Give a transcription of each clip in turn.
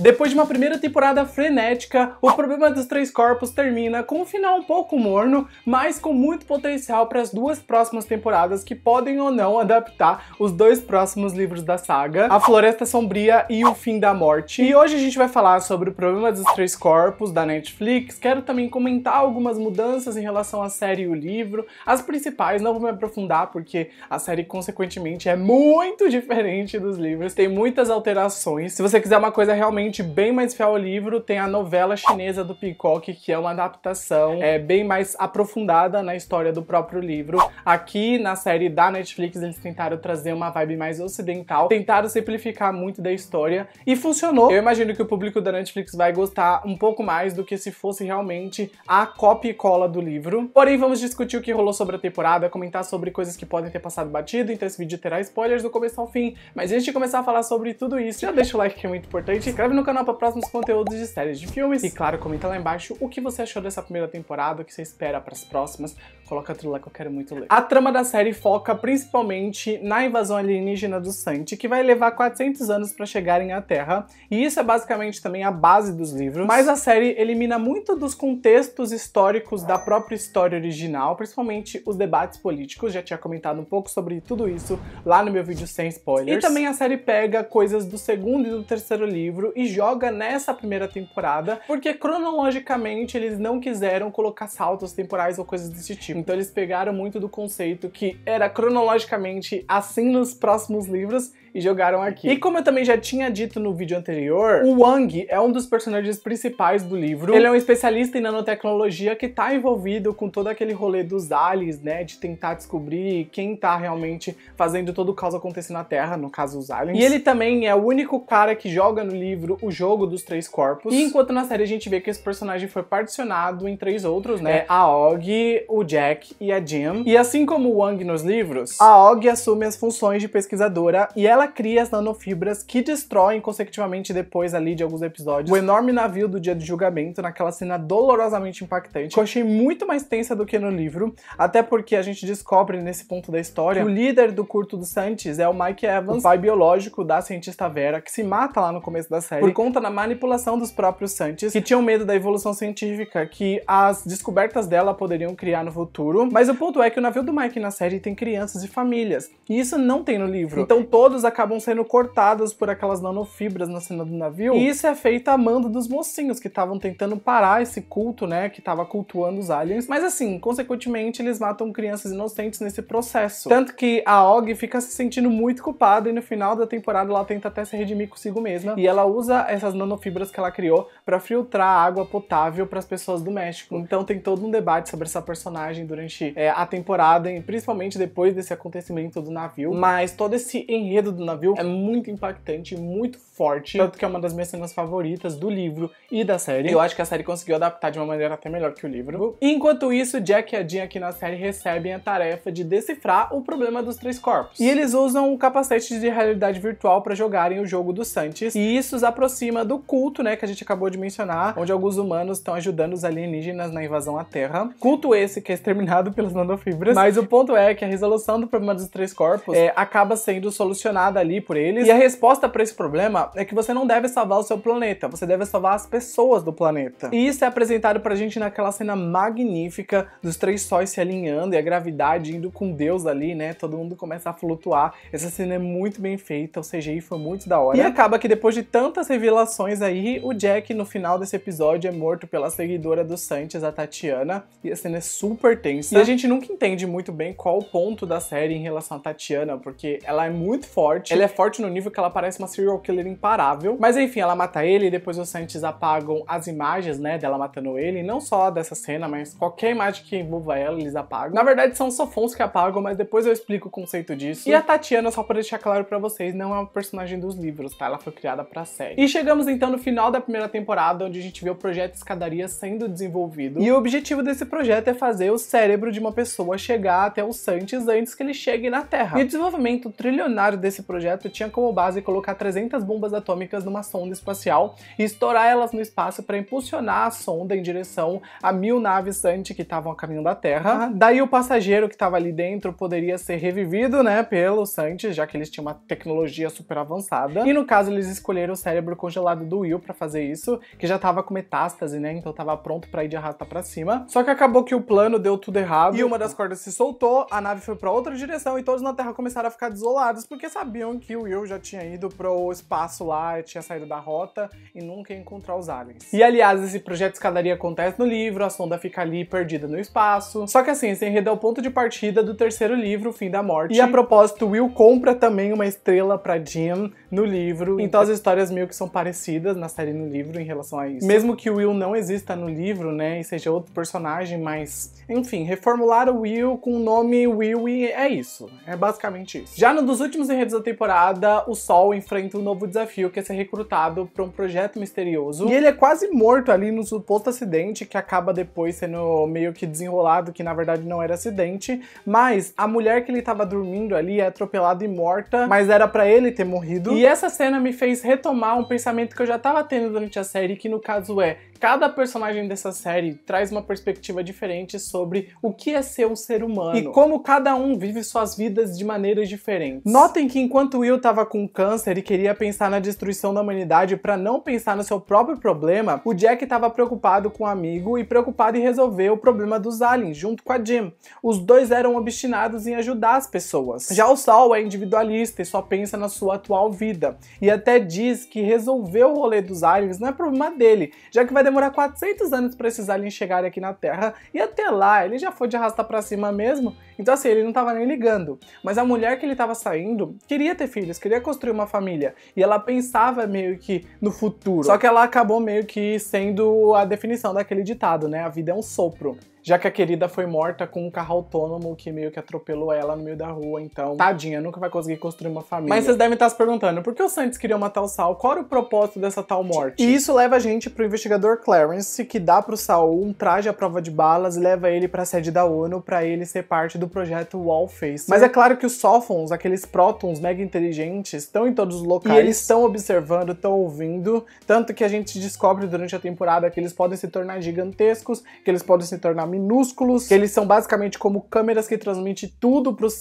Depois de uma primeira temporada frenética, o problema dos três corpos termina com um final um pouco morno, mas com muito potencial para as duas próximas temporadas que podem ou não adaptar os dois próximos livros da saga, A Floresta Sombria e O Fim da Morte. E hoje a gente vai falar sobre o problema dos três corpos da Netflix. Quero também comentar algumas mudanças em relação à série e o livro, as principais, não vou me aprofundar porque a série consequentemente é muito diferente dos livros, tem muitas alterações. Se você quiser uma coisa realmente realmente bem mais fiel ao livro, tem a novela chinesa do Peacock, que é uma adaptação é, bem mais aprofundada na história do próprio livro. Aqui na série da Netflix, eles tentaram trazer uma vibe mais ocidental, tentaram simplificar muito da história e funcionou. Eu imagino que o público da Netflix vai gostar um pouco mais do que se fosse realmente a copia e cola do livro. Porém, vamos discutir o que rolou sobre a temporada, comentar sobre coisas que podem ter passado batido, então esse vídeo terá spoilers do começo ao fim. Mas antes de começar a falar sobre tudo isso, já deixa o like que é muito importante, se inscreve no no canal para próximos conteúdos de séries de filmes. E claro, comenta lá embaixo o que você achou dessa primeira temporada, o que você espera para as próximas, Coloca tudo lá que eu quero muito ler. A trama da série foca principalmente na invasão alienígena do Santi, que vai levar 400 anos para chegarem à Terra, e isso é basicamente também a base dos livros. Mas a série elimina muito dos contextos históricos da própria história original, principalmente os debates políticos, já tinha comentado um pouco sobre tudo isso lá no meu vídeo sem spoilers. E também a série pega coisas do segundo e do terceiro livro e joga nessa primeira temporada, porque cronologicamente eles não quiseram colocar saltos temporais ou coisas desse tipo. Então eles pegaram muito do conceito que era cronologicamente assim nos próximos livros e jogaram aqui. E como eu também já tinha dito no vídeo anterior, o Wang é um dos personagens principais do livro. Ele é um especialista em nanotecnologia que tá envolvido com todo aquele rolê dos aliens, né? De tentar descobrir quem tá realmente fazendo todo o caos acontecer na Terra, no caso os aliens. E ele também é o único cara que joga no livro o jogo dos três corpos. E enquanto na série a gente vê que esse personagem foi particionado em três outros, né? É a Og, o Jack e a Jim. E assim como o Wang nos livros, a Og assume as funções de pesquisadora e ela ela cria as nanofibras que destroem consecutivamente depois ali de alguns episódios o enorme navio do dia de julgamento naquela cena dolorosamente impactante, que eu achei muito mais tensa do que no livro, até porque a gente descobre nesse ponto da história que o líder do curto dos Santos é o Mike Evans, o pai biológico da cientista Vera, que se mata lá no começo da série por conta da manipulação dos próprios Santos, que tinham medo da evolução científica que as descobertas dela poderiam criar no futuro. Mas o ponto é que o navio do Mike na série tem crianças e famílias, e isso não tem no livro. Então todos acabam sendo cortadas por aquelas nanofibras na cena do navio. E isso é feito a mando dos mocinhos que estavam tentando parar esse culto, né? Que tava cultuando os aliens. Mas assim, consequentemente, eles matam crianças inocentes nesse processo. Tanto que a Og fica se sentindo muito culpada e no final da temporada ela tenta até se redimir consigo mesma. E ela usa essas nanofibras que ela criou para filtrar água potável para as pessoas do México. Então tem todo um debate sobre essa personagem durante é, a temporada, e principalmente depois desse acontecimento do navio. Mas todo esse enredo do do navio é muito impactante, muito forte, tanto que é uma das minhas cenas favoritas do livro e da série. Eu acho que a série conseguiu adaptar de uma maneira até melhor que o livro. Enquanto isso, Jack e a Jean aqui na série recebem a tarefa de decifrar o problema dos três corpos. E eles usam o capacete de realidade virtual para jogarem o jogo dos Santos. e isso os aproxima do culto, né, que a gente acabou de mencionar, onde alguns humanos estão ajudando os alienígenas na invasão à Terra. Culto esse que é exterminado pelas nanofibras, mas o ponto é que a resolução do problema dos três corpos é, acaba sendo solucionada ali por eles. E a resposta para esse problema é que você não deve salvar o seu planeta, você deve salvar as pessoas do planeta. E isso é apresentado pra gente naquela cena magnífica dos três sóis se alinhando e a gravidade indo com Deus ali, né? Todo mundo começa a flutuar. Essa cena é muito bem feita, o CGI foi muito da hora. E acaba que depois de tantas revelações aí, o Jack no final desse episódio é morto pela seguidora do Sanches, a Tatiana. E a cena é super tensa. E a gente nunca entende muito bem qual o ponto da série em relação a Tatiana, porque ela é muito forte forte. Ela é forte no nível que ela parece uma serial killer imparável. Mas enfim, ela mata ele e depois os Saints apagam as imagens, né, dela matando ele. Não só dessa cena, mas qualquer imagem que envolva ela, eles apagam. Na verdade, são sofons que apagam, mas depois eu explico o conceito disso. E a Tatiana, só pra deixar claro pra vocês, não é uma personagem dos livros, tá? Ela foi criada pra série. E chegamos então no final da primeira temporada, onde a gente vê o projeto Escadaria sendo desenvolvido. E o objetivo desse projeto é fazer o cérebro de uma pessoa chegar até os Santos antes que ele chegue na Terra. E o desenvolvimento trilionário desse projeto tinha como base colocar 300 bombas atômicas numa sonda espacial e estourar elas no espaço para impulsionar a sonda em direção a mil naves Sante que estavam a caminho da Terra. Ah. daí o passageiro que estava ali dentro poderia ser revivido, né, pelo Santi, já que eles tinham uma tecnologia super avançada. E no caso eles escolheram o cérebro congelado do Will para fazer isso, que já estava com metástase, né, então estava pronto para ir de arrasta para cima. Só que acabou que o plano deu tudo errado e uma das cordas se soltou, a nave foi para outra direção e todos na Terra começaram a ficar desolados porque sabiam sabiam que o Will já tinha ido pro espaço lá, tinha saído da rota e nunca ia encontrar os aliens. E aliás, esse projeto de escadaria acontece no livro, a sonda fica ali perdida no espaço. Só que assim, esse enredo é o ponto de partida do terceiro livro, o Fim da Morte. E a propósito, Will compra também uma estrela para Jim no livro. Então as histórias meio que são parecidas na série e no livro em relação a isso. Mesmo que o Will não exista no livro, né, e seja outro personagem, mas enfim, reformular o Will com o nome Will e é isso. É basicamente isso. Já no dos últimos enredos anteriores, temporada, o Sol enfrenta um novo desafio, que é ser recrutado para um projeto misterioso. E ele é quase morto ali no suposto acidente, que acaba depois sendo meio que desenrolado, que na verdade não era acidente. Mas a mulher que ele estava dormindo ali é atropelada e morta, mas era para ele ter morrido. E essa cena me fez retomar um pensamento que eu já estava tendo durante a série, que no caso é Cada personagem dessa série traz uma perspectiva diferente sobre o que é ser um ser humano e como cada um vive suas vidas de maneiras diferentes. Notem que enquanto Will estava com câncer e queria pensar na destruição da humanidade para não pensar no seu próprio problema, o Jack estava preocupado com o um amigo e preocupado em resolver o problema dos aliens junto com a Jim. Os dois eram obstinados em ajudar as pessoas. Já o Saul é individualista e só pensa na sua atual vida e até diz que resolver o rolê dos aliens não é problema dele, já que vai demorar 400 anos para esses aliens chegarem aqui na Terra, e até lá ele já foi de arrastar para cima mesmo, então assim, ele não tava nem ligando. Mas a mulher que ele tava saindo queria ter filhos, queria construir uma família, e ela pensava meio que no futuro. Só que ela acabou meio que sendo a definição daquele ditado, né? A vida é um sopro já que a querida foi morta com um carro autônomo que meio que atropelou ela no meio da rua, então, tadinha, nunca vai conseguir construir uma família. Mas vocês devem estar se perguntando, por que o Santos queria matar o Saul? Qual era o propósito dessa tal morte? E isso leva a gente pro investigador Clarence, que dá pro Saul um traje à prova de balas e leva ele pra sede da ONU para ele ser parte do projeto Wallface. Mas é claro que os Sophons, aqueles prótons mega inteligentes, estão em todos os locais. E eles estão observando, estão ouvindo, tanto que a gente descobre durante a temporada que eles podem se tornar gigantescos, que eles podem se tornar minúsculos, que eles são basicamente como câmeras que transmitem tudo para os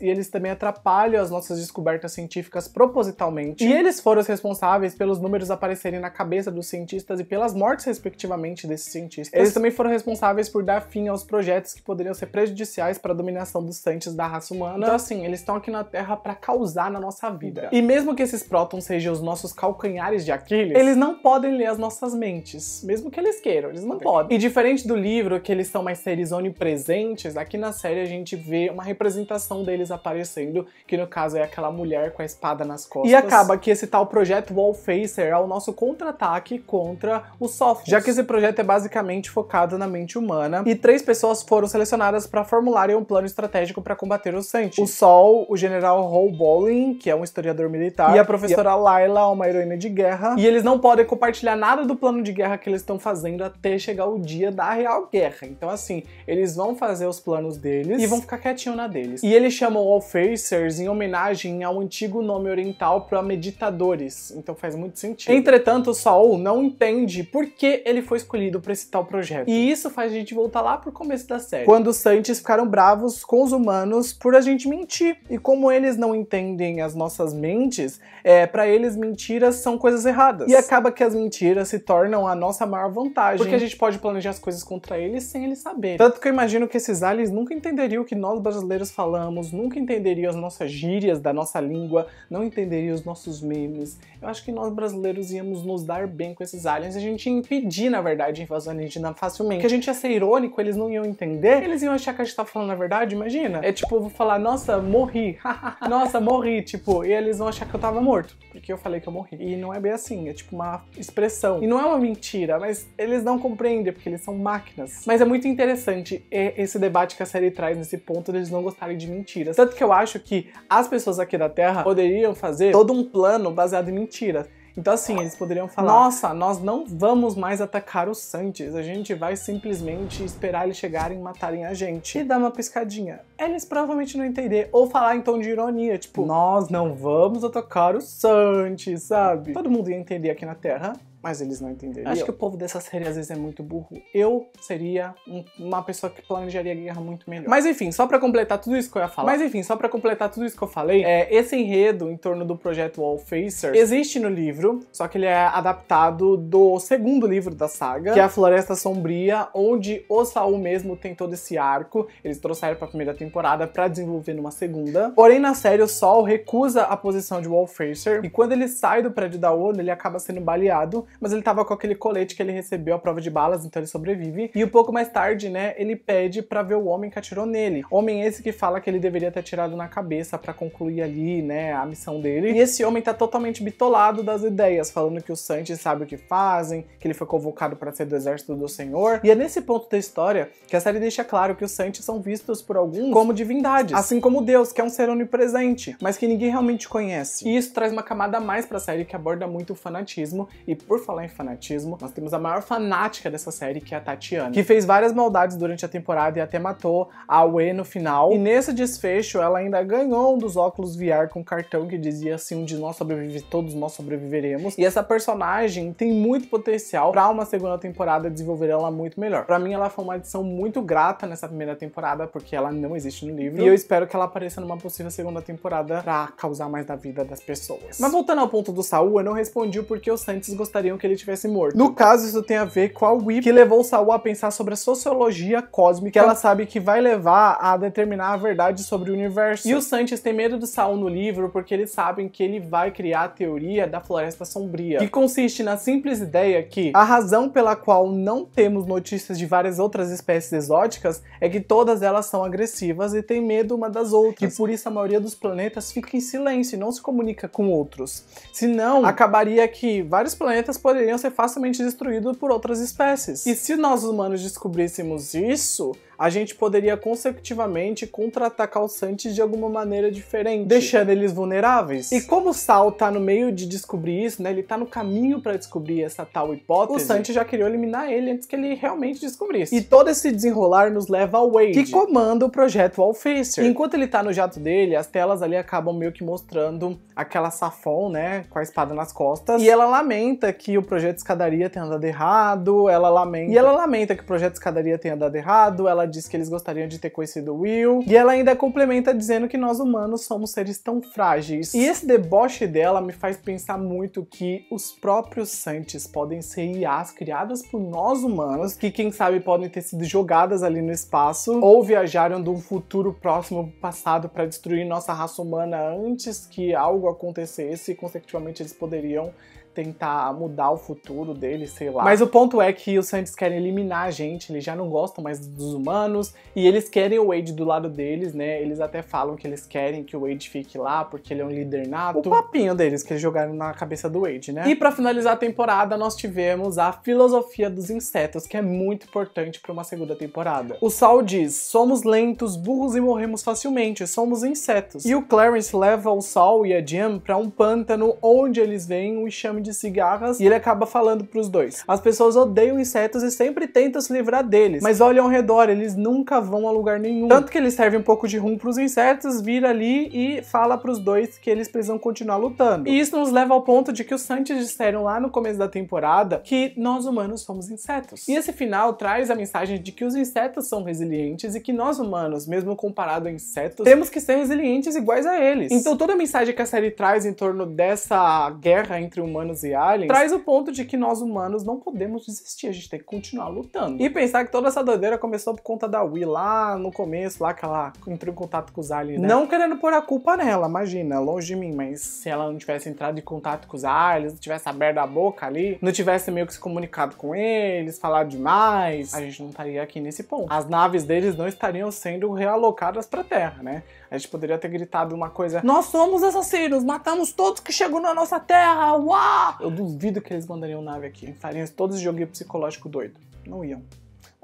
e eles também atrapalham as nossas descobertas científicas propositalmente. E eles foram os responsáveis pelos números aparecerem na cabeça dos cientistas e pelas mortes, respectivamente, desses cientistas. Eles também foram responsáveis por dar fim aos projetos que poderiam ser prejudiciais para a dominação dos Santos da raça humana. Então, assim, eles estão aqui na Terra para causar na nossa vida. E mesmo que esses prótons sejam os nossos calcanhares de Aquiles, eles não podem ler as nossas mentes, mesmo que eles queiram, eles não podem. E diferente do livro que eles eles são mais seres onipresentes, aqui na série a gente vê uma representação deles aparecendo, que no caso é aquela mulher com a espada nas costas. E acaba que esse tal projeto Wallfacer é o nosso contra-ataque contra o software, já que esse projeto é basicamente focado na mente humana, e três pessoas foram selecionadas para formularem um plano estratégico para combater o Santi. O Sol, o general Hall Bowling, que é um historiador militar, e a professora e a... Laila, uma heroína de guerra, e eles não podem compartilhar nada do plano de guerra que eles estão fazendo até chegar o dia da real guerra. Então, assim, eles vão fazer os planos deles e vão ficar quietinho na deles. E ele chamou All Facers em homenagem ao antigo nome oriental para meditadores. Então faz muito sentido. Entretanto, Saul não entende por que ele foi escolhido para esse tal projeto. E isso faz a gente voltar lá pro começo da série. Quando os Santos ficaram bravos com os humanos por a gente mentir. E como eles não entendem as nossas mentes, é, para eles mentiras são coisas erradas. E acaba que as mentiras se tornam a nossa maior vantagem. Porque a gente pode planejar as coisas contra eles sem eles saberem. Tanto que eu imagino que esses aliens nunca entenderiam o que nós brasileiros falamos, nunca entenderiam as nossas gírias da nossa língua, não entenderiam os nossos memes. Eu acho que nós brasileiros íamos nos dar bem com esses aliens e a gente ia impedir, na verdade, a invasão alienígena facilmente. Que a gente ia ser irônico, eles não iam entender, eles iam achar que a gente tava tá falando a verdade, imagina. É tipo, eu vou falar, nossa, morri, nossa, morri, tipo, e eles vão achar que eu tava morto, porque eu falei que eu morri. E não é bem assim, é tipo uma expressão. E não é uma mentira, mas eles não compreendem, porque eles são máquinas. Mas é muito muito interessante é, esse debate que a série traz nesse ponto deles de não gostarem de mentiras. Tanto que eu acho que as pessoas aqui da Terra poderiam fazer todo um plano baseado em mentiras. Então, assim, eles poderiam falar: Nossa, nós não vamos mais atacar os Santos. a gente vai simplesmente esperar eles chegarem e matarem a gente. E dar uma piscadinha. Eles provavelmente não entender. Ou falar em tom de ironia, tipo: Nós não vamos atacar os Santos, sabe? Todo mundo ia entender aqui na Terra. Mas eles não entenderiam. Acho que o povo dessa série às vezes é muito burro. Eu seria um, uma pessoa que planejaria a guerra muito melhor. Mas enfim, só para completar tudo isso que eu ia falar. Mas enfim, só para completar tudo isso que eu falei, é, esse enredo em torno do projeto Wallfacer existe no livro, só que ele é adaptado do segundo livro da saga, que é a Floresta Sombria, onde o Saul mesmo tem todo esse arco. Eles trouxeram para a primeira temporada para desenvolver numa segunda. Porém, na série o Saul recusa a posição de Wallfacer e quando ele sai do prédio da ONU, ele acaba sendo baleado mas ele tava com aquele colete que ele recebeu à prova de balas, então ele sobrevive. E um pouco mais tarde, né, ele pede para ver o homem que atirou nele. Homem esse que fala que ele deveria ter atirado na cabeça para concluir ali, né, a missão dele. E esse homem tá totalmente bitolado das ideias, falando que o Sanji sabe o que fazem, que ele foi convocado para ser do exército do Senhor. E é nesse ponto da história que a série deixa claro que os Sanji são vistos por alguns como divindades, assim como Deus, que é um ser onipresente, mas que ninguém realmente conhece. E isso traz uma camada a mais para a série que aborda muito o fanatismo e por falar em fanatismo, nós temos a maior fanática dessa série, que é a Tatiana, que fez várias maldades durante a temporada e até matou a Wei no final. E nesse desfecho, ela ainda ganhou um dos óculos VR com cartão que dizia assim, um de nós sobrevive, todos nós sobreviveremos. E essa personagem tem muito potencial para uma segunda temporada desenvolver ela muito melhor. Para mim, ela foi uma adição muito grata nessa primeira temporada, porque ela não existe no livro. E eu espero que ela apareça numa possível segunda temporada pra causar mais da vida das pessoas. Mas voltando ao ponto do Saul, eu não respondi porque o Santos gostaria que ele tivesse morto. No caso, isso tem a ver com a Whip, que levou Saul a pensar sobre a sociologia cósmica, que ela sabe que vai levar a determinar a verdade sobre o universo. E o Sanches tem medo do Saul no livro porque eles sabem que ele vai criar a teoria da floresta sombria, que consiste na simples ideia que a razão pela qual não temos notícias de várias outras espécies exóticas é que todas elas são agressivas e têm medo uma das outras. E por isso a maioria dos planetas fica em silêncio e não se comunica com outros. Senão, acabaria que vários planetas poderiam ser facilmente destruídos por outras espécies. E se nós humanos descobríssemos isso, a gente poderia consecutivamente contra-atacar de alguma maneira diferente, deixando eles vulneráveis. E como o Sal tá no meio de descobrir isso, né? Ele tá no caminho para descobrir essa tal hipótese. O Santis já queria eliminar ele antes que ele realmente descobrisse. E todo esse desenrolar nos leva ao Wade, que comanda o projeto Alfacer. Enquanto ele tá no jato dele, as telas ali acabam meio que mostrando aquela Safon, né, com a espada nas costas. E ela lamenta que o projeto Escadaria tenha andado errado, ela lamenta. E ela lamenta que o projeto Escadaria tenha andado errado, ela ela diz que eles gostariam de ter conhecido Will, e ela ainda complementa dizendo que nós humanos somos seres tão frágeis. E esse deboche dela me faz pensar muito que os próprios Santis podem ser IAs criadas por nós humanos, que quem sabe podem ter sido jogadas ali no espaço, ou viajaram de um futuro próximo passado para destruir nossa raça humana antes que algo acontecesse, e consecutivamente eles poderiam tentar mudar o futuro dele, sei lá. Mas o ponto é que os Santos querem eliminar a gente, eles já não gostam mais dos humanos e eles querem o Wade do lado deles, né? Eles até falam que eles querem que o Wade fique lá porque ele é um líder nato. O papinho deles que eles jogaram na cabeça do Wade, né? E para finalizar a temporada, nós tivemos a filosofia dos insetos, que é muito importante para uma segunda temporada. O Saul diz: "Somos lentos, burros e morremos facilmente, somos insetos". E o Clarence leva o Saul e a Jim para um pântano onde eles veem o enxame de cigarras e ele acaba falando para os dois. As pessoas odeiam insetos e sempre tentam se livrar deles, mas olham ao redor, eles nunca vão a lugar nenhum. Tanto que ele serve um pouco de rum para os insetos, vira ali e fala para os dois que eles precisam continuar lutando. E isso nos leva ao ponto de que os Santos disseram lá no começo da temporada que nós humanos somos insetos. E esse final traz a mensagem de que os insetos são resilientes e que nós humanos, mesmo comparado a insetos, temos que ser resilientes iguais a eles. Então toda a mensagem que a série traz em torno dessa guerra entre humanos humanos e aliens, traz o ponto de que nós humanos não podemos desistir, a gente tem que continuar lutando. E pensar que toda essa doideira começou por conta da Wii lá no começo, lá que ela entrou em contato com os aliens. Né? Não querendo pôr a culpa nela, imagina, longe de mim, mas se ela não tivesse entrado em contato com os aliens, não tivesse aberto a boca ali, não tivesse meio que se comunicado com eles, falado demais, a gente não estaria aqui nesse ponto. As naves deles não estariam sendo realocadas pra Terra, né? A gente poderia ter gritado uma coisa: Nós somos assassinos, matamos todos que chegou na nossa Terra, uau! Eu duvido que eles mandariam nave aqui. Fariam todos esse joguinho psicológico doido. Não iam.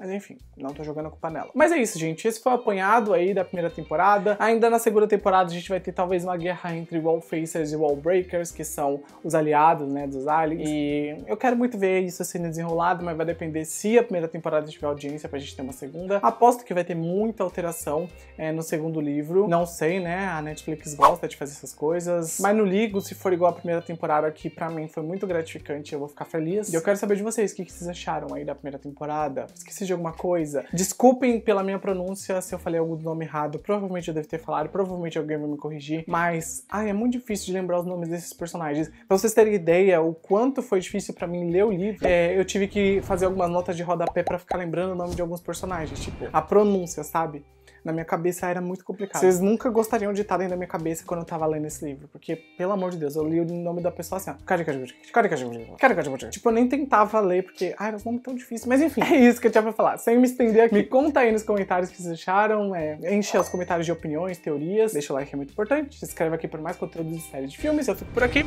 Mas enfim, não tô jogando com culpa nela. Mas é isso, gente. Esse foi o apanhado aí da primeira temporada. Ainda na segunda temporada a gente vai ter talvez uma guerra entre Wallfacers e Wallbreakers, que são os aliados, né, dos aliens. E eu quero muito ver isso sendo desenrolado, mas vai depender se a primeira temporada tiver audiência pra gente ter uma segunda. Aposto que vai ter muita alteração é, no segundo livro. Não sei, né? A Netflix gosta de fazer essas coisas. Mas no ligo se for igual a primeira temporada, que pra mim foi muito gratificante. Eu vou ficar feliz. E eu quero saber de vocês o que, que vocês acharam aí da primeira temporada. Esqueci de de alguma coisa. Desculpem pela minha pronúncia se eu falei algum nome errado. Provavelmente eu devo ter falado, provavelmente alguém vai me corrigir. Mas, ai, é muito difícil de lembrar os nomes desses personagens. Pra vocês terem ideia o quanto foi difícil para mim ler o livro, é, eu tive que fazer algumas notas de rodapé para ficar lembrando o nome de alguns personagens. Tipo, a pronúncia, sabe? na minha cabeça era muito complicado. Vocês nunca gostariam de estar dentro da minha cabeça quando eu tava lendo esse livro, porque, pelo amor de Deus, eu li o nome da pessoa assim, ó. Tipo, eu nem tentava ler, porque, ai, era um nome tão difícil. Mas enfim, é isso que eu tinha pra falar. Sem me estender aqui, me conta aí nos comentários o que vocês acharam, é, enche os comentários de opiniões, teorias, deixa o like, é muito importante, se inscreve aqui por mais conteúdo de série de filmes, eu fico por aqui.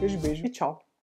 Beijo, beijo e tchau.